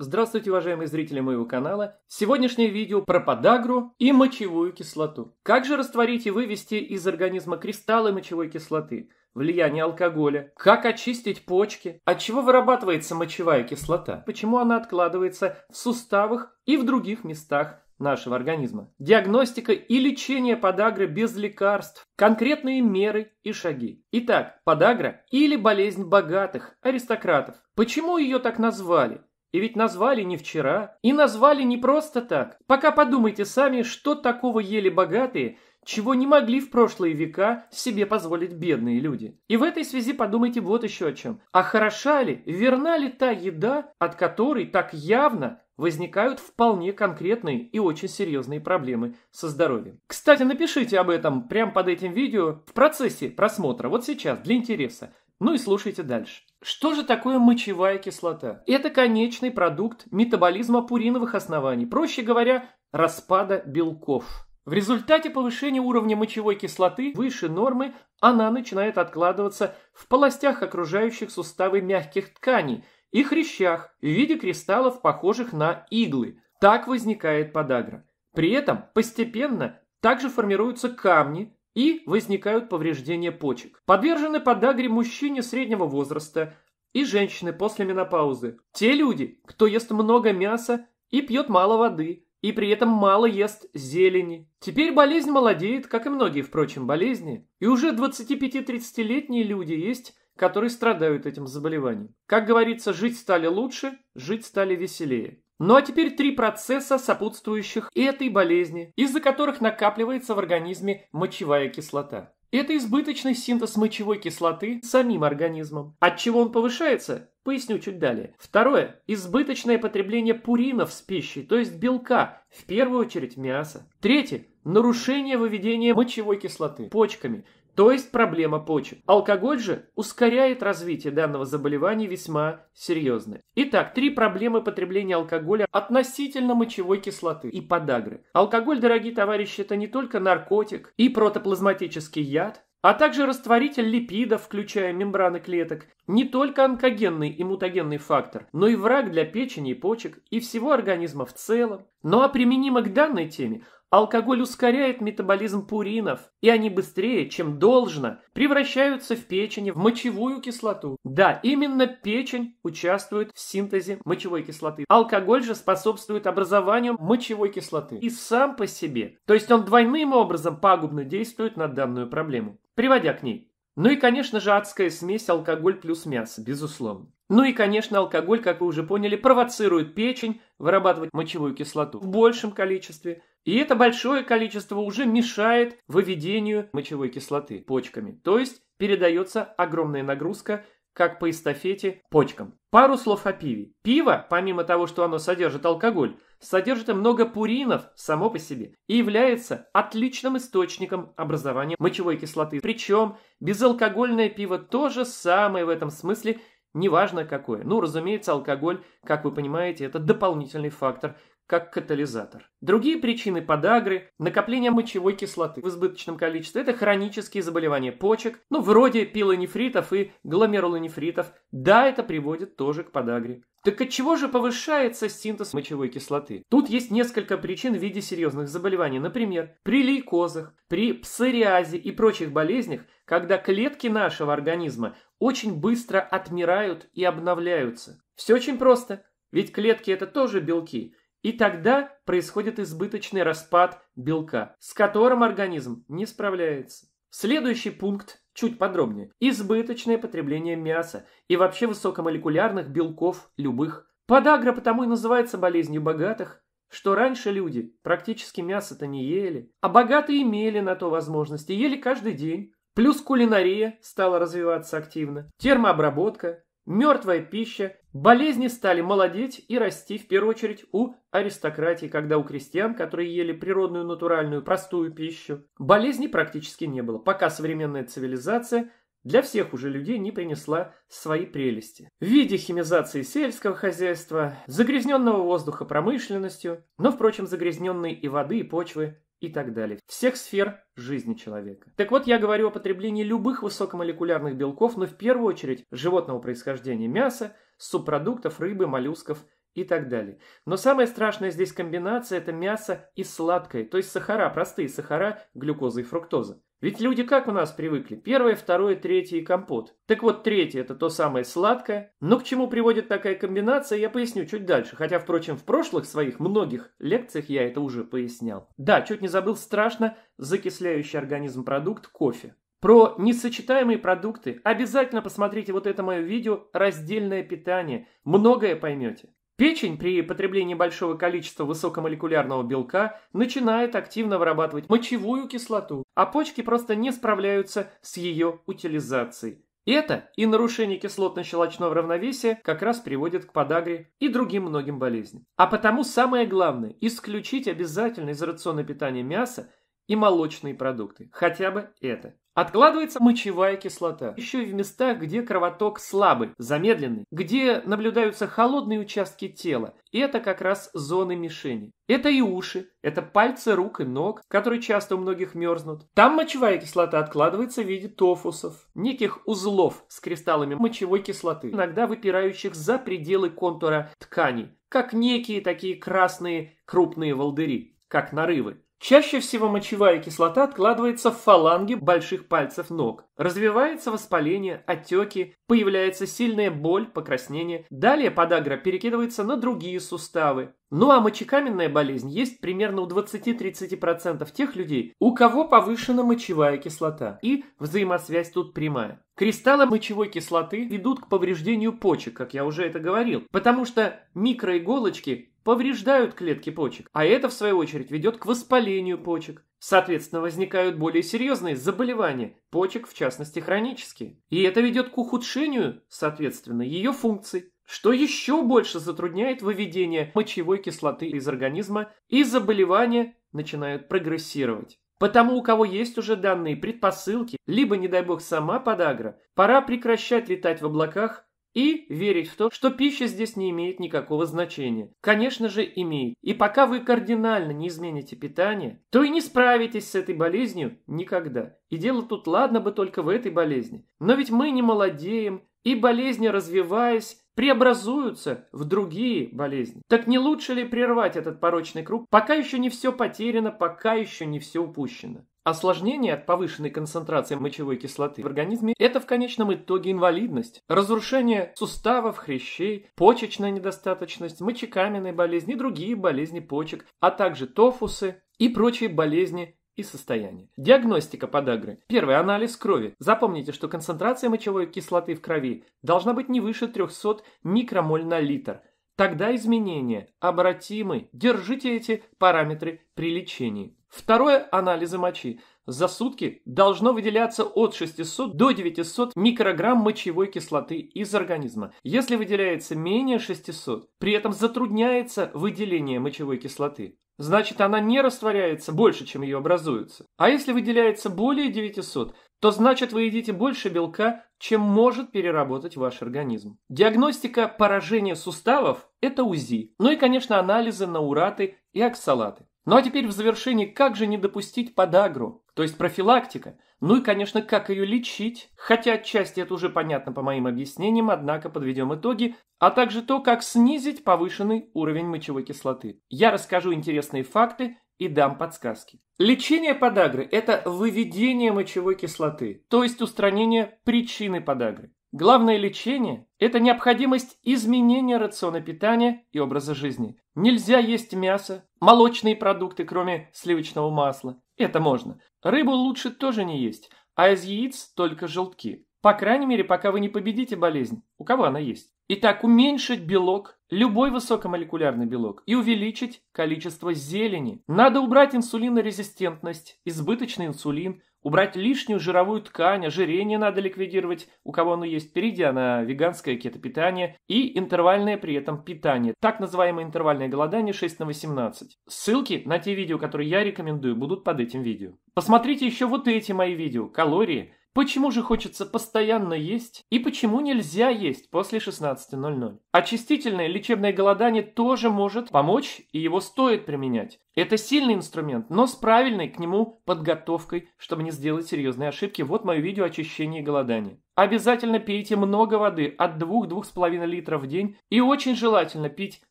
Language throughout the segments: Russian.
Здравствуйте, уважаемые зрители моего канала! Сегодняшнее видео про подагру и мочевую кислоту. Как же растворить и вывести из организма кристаллы мочевой кислоты? Влияние алкоголя? Как очистить почки? От чего вырабатывается мочевая кислота? Почему она откладывается в суставах и в других местах нашего организма? Диагностика и лечение подагры без лекарств. Конкретные меры и шаги. Итак, подагра или болезнь богатых, аристократов. Почему ее так назвали? И ведь назвали не вчера, и назвали не просто так. Пока подумайте сами, что такого ели богатые, чего не могли в прошлые века себе позволить бедные люди. И в этой связи подумайте вот еще о чем. А хороша ли, верна ли та еда, от которой так явно возникают вполне конкретные и очень серьезные проблемы со здоровьем. Кстати, напишите об этом прямо под этим видео в процессе просмотра, вот сейчас, для интереса. Ну и слушайте дальше. Что же такое мочевая кислота? Это конечный продукт метаболизма пуриновых оснований, проще говоря, распада белков. В результате повышения уровня мочевой кислоты выше нормы она начинает откладываться в полостях окружающих суставы мягких тканей и хрящах в виде кристаллов, похожих на иглы. Так возникает подагра. При этом постепенно также формируются камни, и возникают повреждения почек. Подвержены подагре мужчине среднего возраста и женщины после менопаузы. Те люди, кто ест много мяса и пьет мало воды, и при этом мало ест зелени. Теперь болезнь молодеет, как и многие, впрочем, болезни. И уже 25-30-летние люди есть, которые страдают этим заболеванием. Как говорится, жить стали лучше, жить стали веселее. Ну а теперь три процесса, сопутствующих этой болезни, из-за которых накапливается в организме мочевая кислота. Это избыточный синтез мочевой кислоты самим организмом. От чего он повышается? Поясню чуть далее. Второе. Избыточное потребление пуринов с пищей, то есть белка, в первую очередь мяса. Третье. Нарушение выведения мочевой кислоты почками – то есть проблема почек. Алкоголь же ускоряет развитие данного заболевания весьма серьезно. Итак, три проблемы потребления алкоголя относительно мочевой кислоты и подагры. Алкоголь, дорогие товарищи, это не только наркотик и протоплазматический яд, а также растворитель липидов, включая мембраны клеток, не только онкогенный и мутагенный фактор, но и враг для печени и почек и всего организма в целом. Ну а применимо к данной теме – Алкоголь ускоряет метаболизм пуринов, и они быстрее, чем должно, превращаются в печени в мочевую кислоту. Да, именно печень участвует в синтезе мочевой кислоты. Алкоголь же способствует образованию мочевой кислоты. И сам по себе. То есть он двойным образом пагубно действует на данную проблему, приводя к ней. Ну и, конечно же, адская смесь алкоголь плюс мясо, безусловно. Ну и, конечно, алкоголь, как вы уже поняли, провоцирует печень вырабатывать мочевую кислоту в большем количестве, и это большое количество уже мешает выведению мочевой кислоты почками. То есть передается огромная нагрузка как по эстафете, почкам. Пару слов о пиве. Пиво, помимо того, что оно содержит алкоголь, содержит много пуринов само по себе и является отличным источником образования мочевой кислоты. Причем безалкогольное пиво то же самое в этом смысле – Неважно какое. Ну, разумеется, алкоголь, как вы понимаете, это дополнительный фактор, как катализатор. Другие причины подагры, накопление мочевой кислоты в избыточном количестве, это хронические заболевания почек, ну, вроде пилонефритов и гломерулонефритов. Да, это приводит тоже к подагре. Так от чего же повышается синтез мочевой кислоты? Тут есть несколько причин в виде серьезных заболеваний. Например, при лейкозах, при псориазе и прочих болезнях – когда клетки нашего организма очень быстро отмирают и обновляются. Все очень просто, ведь клетки это тоже белки, и тогда происходит избыточный распад белка, с которым организм не справляется. Следующий пункт чуть подробнее. Избыточное потребление мяса и вообще высокомолекулярных белков любых. Подагра потому и называется болезнью богатых, что раньше люди практически мясо-то не ели, а богатые имели на то возможности, ели каждый день. Плюс кулинария стала развиваться активно, термообработка, мертвая пища, болезни стали молодеть и расти в первую очередь у аристократии, когда у крестьян, которые ели природную, натуральную, простую пищу, болезней практически не было, пока современная цивилизация для всех уже людей не принесла свои прелести. В виде химизации сельского хозяйства, загрязненного воздуха промышленностью, но, впрочем, загрязненной и воды, и почвы и так далее. Всех сфер жизни человека. Так вот, я говорю о потреблении любых высокомолекулярных белков, но в первую очередь животного происхождения мяса, субпродуктов, рыбы, моллюсков и так далее. Но самая страшная здесь комбинация – это мясо и сладкое, то есть сахара, простые сахара, глюкоза и фруктоза. Ведь люди как у нас привыкли? Первое, второе, третье и компот. Так вот, третье – это то самое сладкое. Но к чему приводит такая комбинация, я поясню чуть дальше. Хотя, впрочем, в прошлых своих многих лекциях я это уже пояснял. Да, чуть не забыл страшно закисляющий организм продукт – кофе. Про несочетаемые продукты обязательно посмотрите вот это мое видео «Раздельное питание». Многое поймете. Печень при потреблении большого количества высокомолекулярного белка начинает активно вырабатывать мочевую кислоту, а почки просто не справляются с ее утилизацией. Это и нарушение кислотно-щелочного равновесия как раз приводит к подагре и другим многим болезням. А потому самое главное – исключить обязательно из рациона питания мясо и молочные продукты. Хотя бы это. Откладывается мочевая кислота. Еще и в местах, где кровоток слабый, замедленный, где наблюдаются холодные участки тела. это как раз зоны мишени. Это и уши, это пальцы рук и ног, которые часто у многих мерзнут. Там мочевая кислота откладывается в виде тофусов, неких узлов с кристаллами мочевой кислоты, иногда выпирающих за пределы контура ткани, как некие такие красные крупные волдыри, как нарывы. Чаще всего мочевая кислота откладывается в фаланги больших пальцев ног. Развивается воспаление, отеки, появляется сильная боль, покраснение. Далее подагра перекидывается на другие суставы. Ну а мочекаменная болезнь есть примерно у 20-30% тех людей, у кого повышена мочевая кислота. И взаимосвязь тут прямая. Кристаллы мочевой кислоты ведут к повреждению почек, как я уже это говорил, потому что микроиголочки повреждают клетки почек, а это, в свою очередь, ведет к воспалению почек. Соответственно, возникают более серьезные заболевания, почек, в частности, хронические. И это ведет к ухудшению, соответственно, ее функций, что еще больше затрудняет выведение мочевой кислоты из организма, и заболевания начинают прогрессировать. Потому у кого есть уже данные предпосылки, либо, не дай бог, сама подагра, пора прекращать летать в облаках и верить в то, что пища здесь не имеет никакого значения. Конечно же, имеет. И пока вы кардинально не измените питание, то и не справитесь с этой болезнью никогда. И дело тут ладно бы только в этой болезни. Но ведь мы не молодеем, и болезни, развиваясь, преобразуются в другие болезни. Так не лучше ли прервать этот порочный круг, пока еще не все потеряно, пока еще не все упущено? Осложнение от повышенной концентрации мочевой кислоты в организме – это в конечном итоге инвалидность, разрушение суставов, хрящей, почечная недостаточность, мочекаменные болезни и другие болезни почек, а также тофусы и прочие болезни и состояние. Диагностика подагры. Первый анализ крови. Запомните, что концентрация мочевой кислоты в крови должна быть не выше 300 микромоль на литр. Тогда изменения обратимы. Держите эти параметры при лечении. Второе – анализы мочи. За сутки должно выделяться от 600 до 900 микрограмм мочевой кислоты из организма. Если выделяется менее 600, при этом затрудняется выделение мочевой кислоты. Значит, она не растворяется больше, чем ее образуется. А если выделяется более 900, то значит вы едите больше белка, чем может переработать ваш организм. Диагностика поражения суставов – это УЗИ. Ну и, конечно, анализы на ураты и оксалаты. Ну а теперь в завершении, как же не допустить подагру, то есть профилактика, ну и, конечно, как ее лечить, хотя отчасти это уже понятно по моим объяснениям, однако подведем итоги, а также то, как снизить повышенный уровень мочевой кислоты. Я расскажу интересные факты и дам подсказки. Лечение подагры – это выведение мочевой кислоты, то есть устранение причины подагры. Главное лечение – это необходимость изменения рациона питания и образа жизни. Нельзя есть мясо, молочные продукты, кроме сливочного масла. Это можно. Рыбу лучше тоже не есть, а из яиц только желтки. По крайней мере, пока вы не победите болезнь, у кого она есть. Итак, уменьшить белок, любой высокомолекулярный белок, и увеличить количество зелени. Надо убрать инсулинорезистентность, избыточный инсулин, Убрать лишнюю жировую ткань, ожирение надо ликвидировать, у кого оно есть, перейдя на веганское кетопитание и интервальное при этом питание. Так называемое интервальное голодание 6 на 18. Ссылки на те видео, которые я рекомендую, будут под этим видео. Посмотрите еще вот эти мои видео «Калории», Почему же хочется постоянно есть и почему нельзя есть после 16.00? Очистительное лечебное голодание тоже может помочь и его стоит применять. Это сильный инструмент, но с правильной к нему подготовкой, чтобы не сделать серьезные ошибки. Вот мое видео о очищение голодания. Обязательно пейте много воды, от 2-2,5 литров в день, и очень желательно пить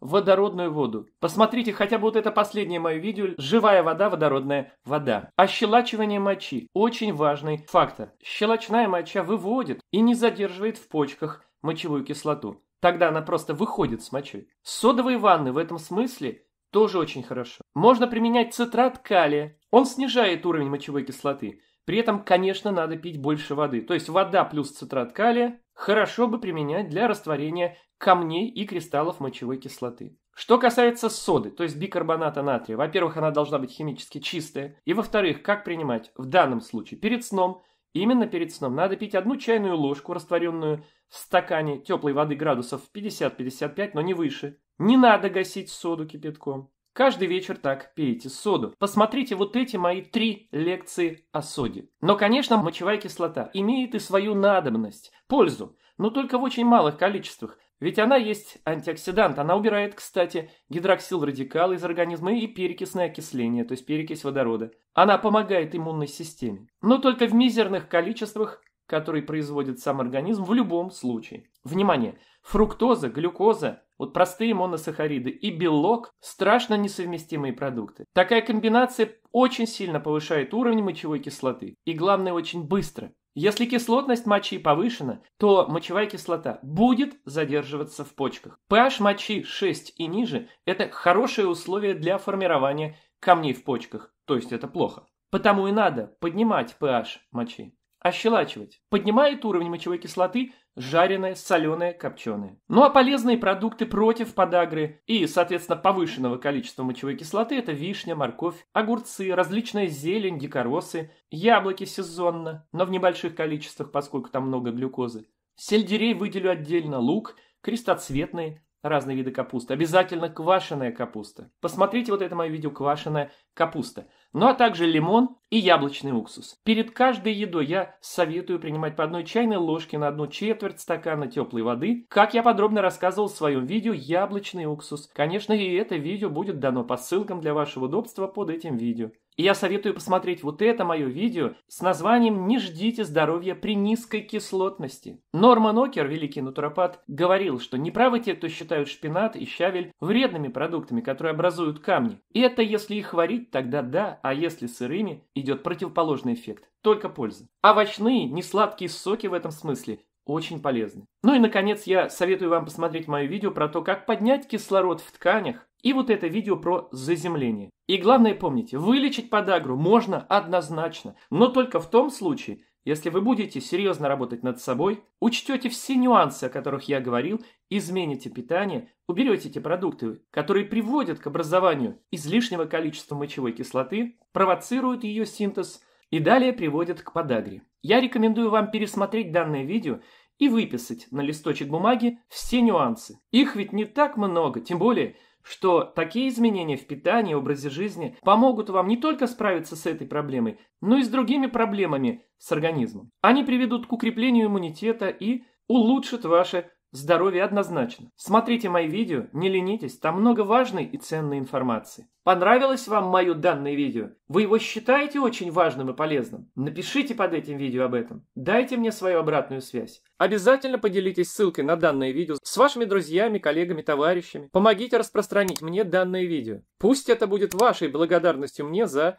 водородную воду. Посмотрите хотя бы вот это последнее мое видео «Живая вода, водородная вода». Ощелачивание мочи – очень важный фактор. Щелочная моча выводит и не задерживает в почках мочевую кислоту. Тогда она просто выходит с мочой. Содовые ванны в этом смысле тоже очень хорошо. Можно применять цитрат калия. Он снижает уровень мочевой кислоты – при этом, конечно, надо пить больше воды. То есть вода плюс цитрат калия хорошо бы применять для растворения камней и кристаллов мочевой кислоты. Что касается соды, то есть бикарбоната натрия, во-первых, она должна быть химически чистая, и во-вторых, как принимать? В данном случае перед сном, именно перед сном, надо пить одну чайную ложку, растворенную в стакане теплой воды градусов 50-55, но не выше. Не надо гасить соду кипятком. Каждый вечер так пейте соду. Посмотрите вот эти мои три лекции о соде. Но, конечно, мочевая кислота имеет и свою надобность, пользу, но только в очень малых количествах. Ведь она есть антиоксидант, она убирает, кстати, гидроксил-радикал из организма и перекисное окисление, то есть перекись водорода. Она помогает иммунной системе, но только в мизерных количествах, которые производит сам организм в любом случае. Внимание! Фруктоза, глюкоза вот простые моносахариды и белок – страшно несовместимые продукты. Такая комбинация очень сильно повышает уровень мочевой кислоты. И главное, очень быстро. Если кислотность мочи повышена, то мочевая кислота будет задерживаться в почках. pH мочи 6 и ниже – это хорошее условие для формирования камней в почках, то есть это плохо. Потому и надо поднимать pH мочи ощелачивать. Поднимает уровень мочевой кислоты жареное, соленое, копченое. Ну а полезные продукты против подагры и, соответственно, повышенного количества мочевой кислоты – это вишня, морковь, огурцы, различная зелень, дикоросы, яблоки сезонно, но в небольших количествах, поскольку там много глюкозы. Сельдерей выделю отдельно, лук, крестоцветные, разные виды капусты, обязательно квашеная капуста. Посмотрите вот это мое видео «Квашеная капуста» ну а также лимон и яблочный уксус. Перед каждой едой я советую принимать по одной чайной ложке на одну четверть стакана теплой воды. Как я подробно рассказывал в своем видео, яблочный уксус. Конечно, и это видео будет дано по ссылкам для вашего удобства под этим видео. И я советую посмотреть вот это мое видео с названием «Не ждите здоровья при низкой кислотности». Норман Окер, великий натуропат, говорил, что неправы те, кто считают шпинат и щавель вредными продуктами, которые образуют камни. И это если их варить, тогда да, а если сырыми, идет противоположный эффект, только польза. Овощные, несладкие соки в этом смысле очень полезны. Ну и, наконец, я советую вам посмотреть мое видео про то, как поднять кислород в тканях, и вот это видео про заземление. И главное помните, вылечить подагру можно однозначно, но только в том случае, если вы будете серьезно работать над собой, учтете все нюансы, о которых я говорил, измените питание, уберете эти продукты, которые приводят к образованию излишнего количества мочевой кислоты, провоцируют ее синтез и далее приводят к подагре. Я рекомендую вам пересмотреть данное видео и выписать на листочек бумаги все нюансы. Их ведь не так много, тем более – что такие изменения в питании, образе жизни помогут вам не только справиться с этой проблемой, но и с другими проблемами с организмом. Они приведут к укреплению иммунитета и улучшат ваше Здоровье однозначно. Смотрите мои видео, не ленитесь, там много важной и ценной информации. Понравилось вам мое данное видео? Вы его считаете очень важным и полезным? Напишите под этим видео об этом. Дайте мне свою обратную связь. Обязательно поделитесь ссылкой на данное видео с вашими друзьями, коллегами, товарищами. Помогите распространить мне данное видео. Пусть это будет вашей благодарностью мне за